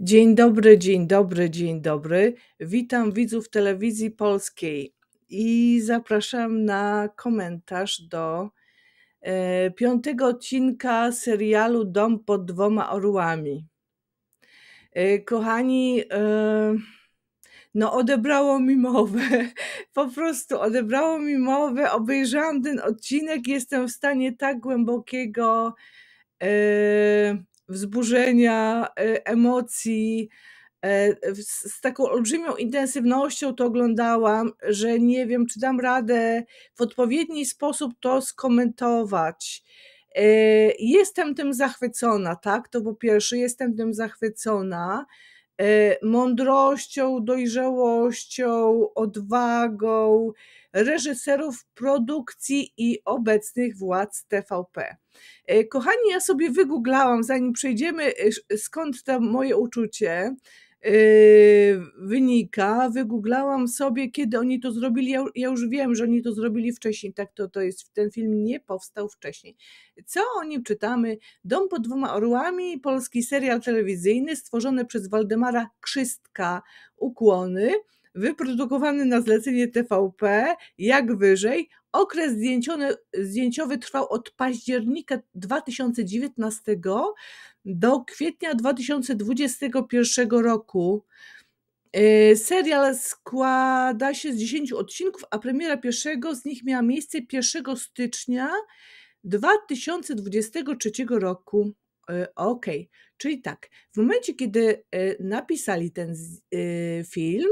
Dzień dobry, dzień dobry, dzień dobry. Witam widzów telewizji polskiej i zapraszam na komentarz do e, piątego odcinka serialu Dom pod dwoma orłami. E, kochani, e, no odebrało mi mowę, po prostu odebrało mi mowę, obejrzałam ten odcinek, jestem w stanie tak głębokiego... Yy, wzburzenia, e, emocji. E, z taką olbrzymią intensywnością to oglądałam, że nie wiem, czy dam radę w odpowiedni sposób to skomentować. E, jestem tym zachwycona, tak? To po pierwsze, jestem tym zachwycona. Y, mądrością, dojrzałością, odwagą reżyserów produkcji i obecnych władz TVP. Y, kochani, ja sobie wygooglałam, zanim przejdziemy, y, skąd to moje uczucie Y, wynika, wygooglałam sobie, kiedy oni to zrobili. Ja, ja, już wiem, że oni to zrobili wcześniej, tak to, to jest, ten film nie powstał wcześniej. Co o nim czytamy? Dom pod dwoma orłami, polski serial telewizyjny stworzony przez Waldemara Krzystka, ukłony wyprodukowany na zlecenie TVP, jak wyżej. Okres zdjęciowy trwał od października 2019 do kwietnia 2021 roku. Y, serial składa się z 10 odcinków, a premiera pierwszego z nich miała miejsce 1 stycznia 2023 roku. Y, okej, okay. Czyli tak, w momencie, kiedy e, napisali ten e, film,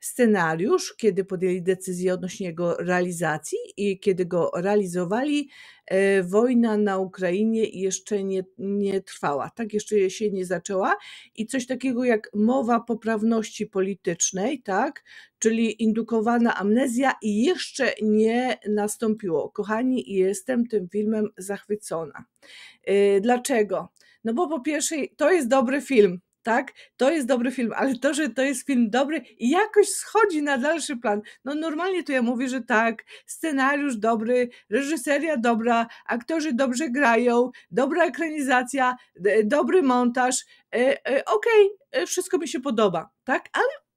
scenariusz, kiedy podjęli decyzję odnośnie jego realizacji i kiedy go realizowali, e, wojna na Ukrainie jeszcze nie, nie trwała, tak jeszcze się nie zaczęła i coś takiego jak mowa poprawności politycznej, tak, czyli indukowana amnezja i jeszcze nie nastąpiło. Kochani, jestem tym filmem zachwycona. Dlaczego? No bo po pierwsze, to jest dobry film, tak? To jest dobry film, ale to, że to jest film dobry i jakoś schodzi na dalszy plan. No normalnie to ja mówię, że tak, scenariusz dobry, reżyseria dobra, aktorzy dobrze grają, dobra ekranizacja, dobry montaż, e, e, okej, okay, e, wszystko mi się podoba, tak?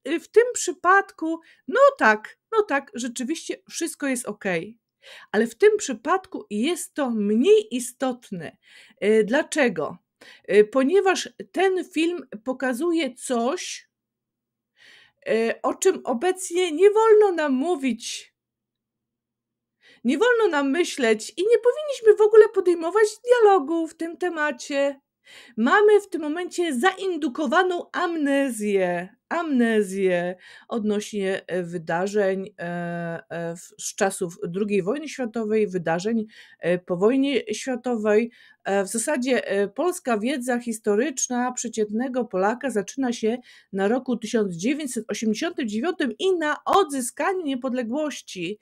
Ale w tym przypadku, no tak, no tak, rzeczywiście wszystko jest ok. Ale w tym przypadku jest to mniej istotne. Dlaczego? Y, ponieważ ten film pokazuje coś, y, o czym obecnie nie wolno nam mówić. Nie wolno nam myśleć i nie powinniśmy w ogóle podejmować dialogu w tym temacie. Mamy w tym momencie zaindukowaną amnezję, amnezję odnośnie e, wydarzeń e, e, z czasów II wojny światowej, wydarzeń po wojnie światowej. W zasadzie polska wiedza historyczna przeciętnego Polaka zaczyna się na roku 1989 i na odzyskaniu niepodległości.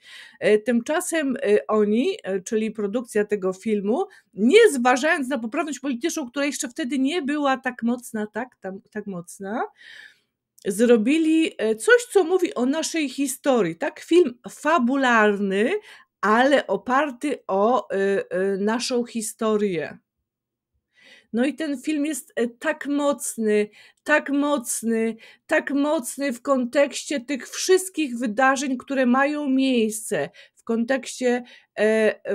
Tymczasem oni, czyli produkcja tego filmu, nie zważając na poprawność polityczną, która jeszcze wtedy nie była tak mocna, tak, tam, tak mocna, zrobili e, coś, co mówi o naszej historii. Tak, film fabularny, ale oparty o e, e, naszą historię. No i ten film jest tak mocny, tak mocny, tak mocny w kontekście tych wszystkich wydarzeń, które mają miejsce w kontekście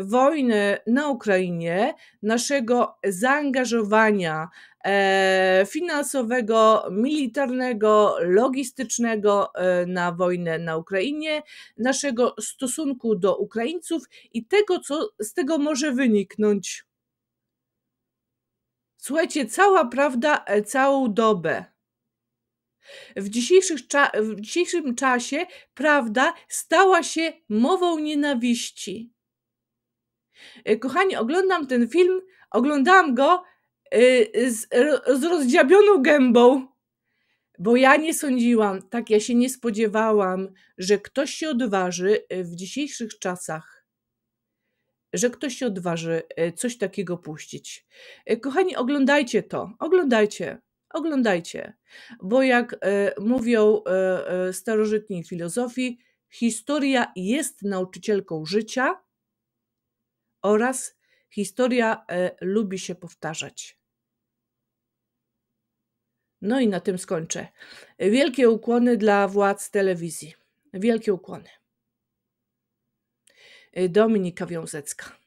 wojny na Ukrainie, naszego zaangażowania E, finansowego, militarnego, logistycznego e, na wojnę na Ukrainie, naszego stosunku do Ukraińców i tego, co z tego może wyniknąć. Słuchajcie, cała prawda, e, całą dobę. W, w, dzisiejszym czasie prawda stała się mową nienawiści. Kochani, oglądam ten film, oglądałam go Y, z, z rozdziabioną gębą, bo ja nie sądziłam, tak ja się nie spodziewałam, że ktoś się odważy y, w dzisiejszych czasach, że ktoś się odważy y, coś takiego puścić. Kochani, oglądajcie to, oglądajcie, oglądajcie, bo jak mówią starożytni filozofii, historia jest nauczycielką życia oraz historia lubi się powtarzać. No i na tym skończę. Wielkie ukłony dla władz telewizji. Wielkie ukłony. Dominika Wiązecka.